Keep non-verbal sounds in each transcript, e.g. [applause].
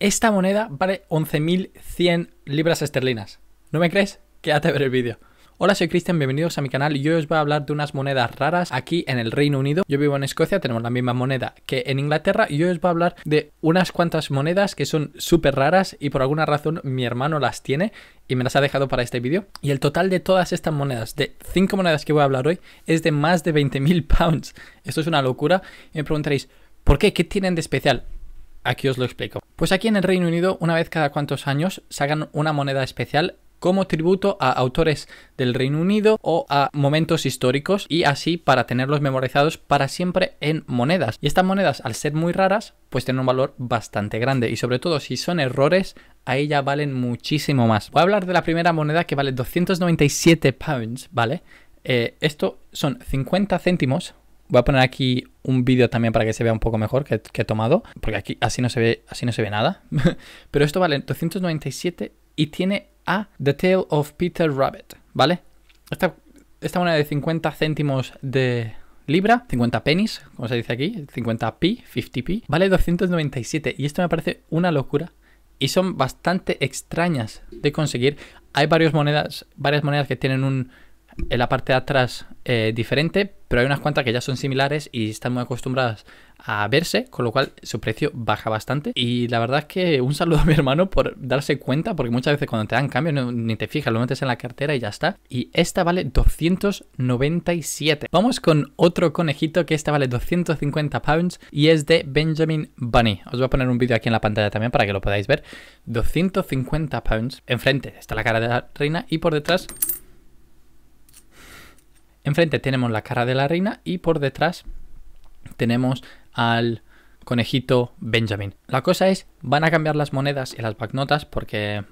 Esta moneda vale 11.100 libras esterlinas. ¿No me crees? Quédate a ver el vídeo. Hola, soy Cristian, bienvenidos a mi canal y hoy os voy a hablar de unas monedas raras aquí en el Reino Unido. Yo vivo en Escocia, tenemos la misma moneda que en Inglaterra y hoy os voy a hablar de unas cuantas monedas que son súper raras y por alguna razón mi hermano las tiene y me las ha dejado para este vídeo. Y el total de todas estas monedas, de 5 monedas que voy a hablar hoy, es de más de 20.000 pounds. Esto es una locura. Y me preguntaréis, ¿por qué? ¿Qué tienen de especial? Aquí os lo explico. Pues aquí en el Reino Unido, una vez cada cuantos años, sacan una moneda especial como tributo a autores del Reino Unido o a momentos históricos y así para tenerlos memorizados para siempre en monedas. Y estas monedas, al ser muy raras, pues tienen un valor bastante grande y sobre todo si son errores, ahí ya valen muchísimo más. Voy a hablar de la primera moneda que vale 297 pounds, ¿vale? Eh, esto son 50 céntimos Voy a poner aquí un vídeo también para que se vea un poco mejor que, he tomado, porque aquí así no se ve, así no se ve nada. [laughs] Pero esto vale 297 y tiene a The Tale of Peter Rabbit, ¿vale? Esta, esta moneda de 50 céntimos de libra, 50 pennies, como se dice aquí, 50p, 50p, vale 297 y esto me parece una locura y son bastante extrañas de conseguir. Hay varias monedas, varias monedas que tienen un en la parte de atrás eh, diferente, pero hay unas cuantas que ya son similares y están muy acostumbradas a verse, con lo cual su precio baja bastante. Y la verdad es que un saludo a mi hermano por darse cuenta, porque muchas veces cuando te dan cambio ni te fijas, lo metes en la cartera y ya está. Y esta vale 297. Vamos con otro conejito que esta vale 250 pounds y es de Benjamin Bunny. Os voy a poner un vídeo aquí en la pantalla también para que lo podáis ver. 250 pounds. Enfrente está la cara de la reina y por detrás Enfrente tenemos la cara de la reina y por detrás tenemos al conejito Benjamin. La cosa es, van a cambiar las monedas y las banknotas porque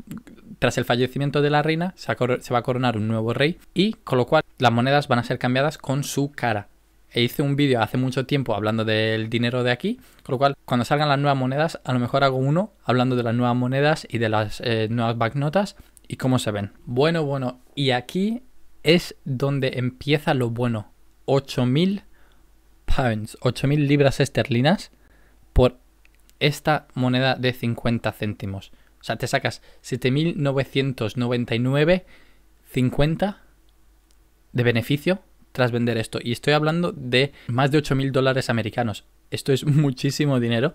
tras el fallecimiento de la reina se, va a coronar un nuevo rey y con lo cual las monedas van a ser cambiadas con su cara. E hice un vídeo hace mucho tiempo hablando del dinero de aquí, con lo cual cuando salgan las nuevas monedas a lo mejor hago uno hablando de las nuevas monedas y de las eh, nuevas banknotas y cómo se ven. Bueno, bueno, y aquí es donde empieza lo bueno. 8.000 pounds, 8.000 libras esterlinas por esta moneda de 50 céntimos. O sea, te sacas 7.999.50 de beneficio tras vender esto. Y estoy hablando de más de 8.000 dólares americanos. Esto es muchísimo dinero.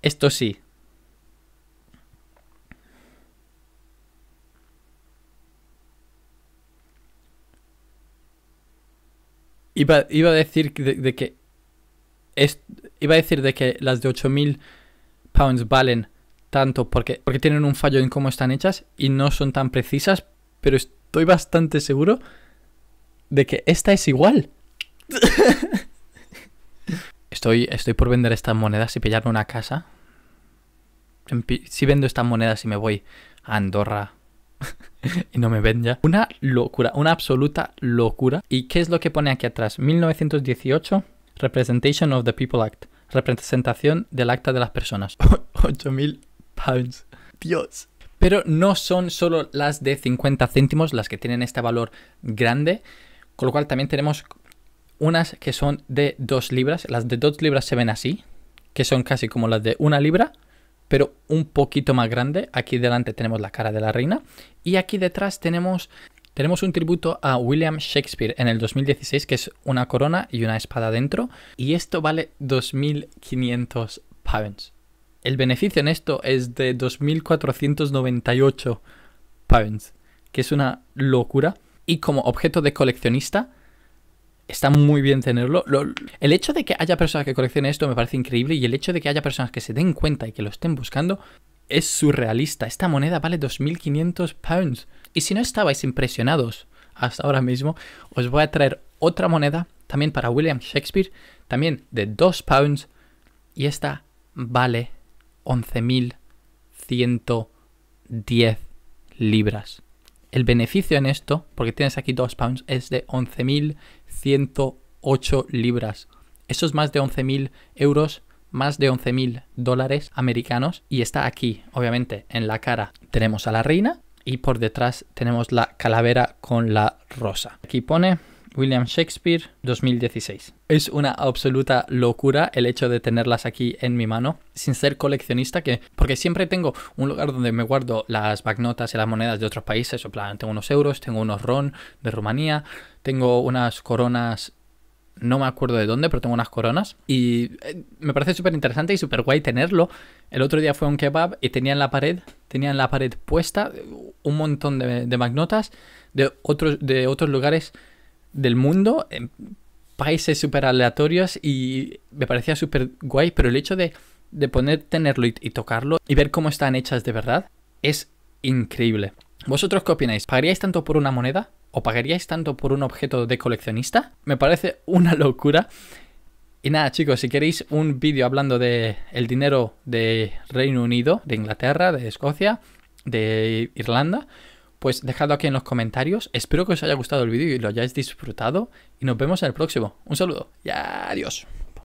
Esto sí, Iba, a decir de, que. iba a decir de que las de 8000 pounds valen tanto porque, porque tienen un fallo en cómo están hechas y no son tan precisas, pero estoy bastante seguro de que esta es igual. [laughs] estoy, estoy por vender estas monedas y pillarme una casa. Si vendo estas monedas y me voy a Andorra. [laughs] [laughs] y no me ven ya. Una locura, una absoluta locura. ¿Y qué es lo que pone aquí atrás? 1918, Representation of the People Act. Representación del acta de las personas. 8.000 [laughs] pounds. Dios. Pero no son solo las de 50 céntimos las que tienen este valor grande, con lo cual también tenemos unas que son de 2 libras. Las de 2 libras se ven así, que son casi como las de 1 libra, pero un poquito más grande. Aquí delante tenemos la cara de la reina y aquí detrás tenemos, tenemos un tributo a William Shakespeare en el 2016, que es una corona y una espada dentro. Y esto vale 2.500 pounds. El beneficio en esto es de 2.498 pounds, que es una locura. Y como objeto de coleccionista, está muy bien tenerlo. el hecho de que haya personas que coleccionen esto me parece increíble y el hecho de que haya personas que se den cuenta y que lo estén buscando es surrealista. Esta moneda vale 2.500 pounds. Y si no estabais impresionados hasta ahora mismo, os voy a traer otra moneda también para William Shakespeare, también de 2 pounds y esta vale 11.110 libras. El beneficio en esto, porque tienes aquí dos pounds, es de 11.108 libras. Eso es más de 11.000 euros, más de 11.000 dólares americanos. Y está aquí, obviamente, en la cara tenemos a la reina y por detrás tenemos la calavera con la rosa. Aquí pone William Shakespeare 2016. Es una absoluta locura el hecho de tenerlas aquí en mi mano, sin ser coleccionista, que porque siempre tengo un lugar donde me guardo las magnotas y las monedas de otros países, o plan, tengo unos euros, tengo unos ron de Rumanía, tengo unas coronas no me acuerdo de dónde, pero tengo unas coronas. Y eh, me parece súper interesante y súper guay tenerlo. El otro día fue a un kebab y tenían en la pared, tenía la pared puesta un montón de, de magnotas de otros, de otros lugares del mundo, en países súper aleatorios y me parecía súper guay, pero el hecho de, de poner, tenerlo y, y, tocarlo y ver cómo están hechas de verdad es increíble. ¿Vosotros qué opináis? ¿Pagaríais tanto por una moneda? ¿O pagaríais tanto por un objeto de coleccionista? Me parece una locura. Y nada, chicos, si queréis un vídeo hablando de el dinero de Reino Unido, de Inglaterra, de Escocia, de Irlanda, pues dejadlo aquí en los comentarios. Espero que os haya gustado el vídeo y lo hayáis disfrutado. Y nos vemos en el próximo. Un saludo y adiós.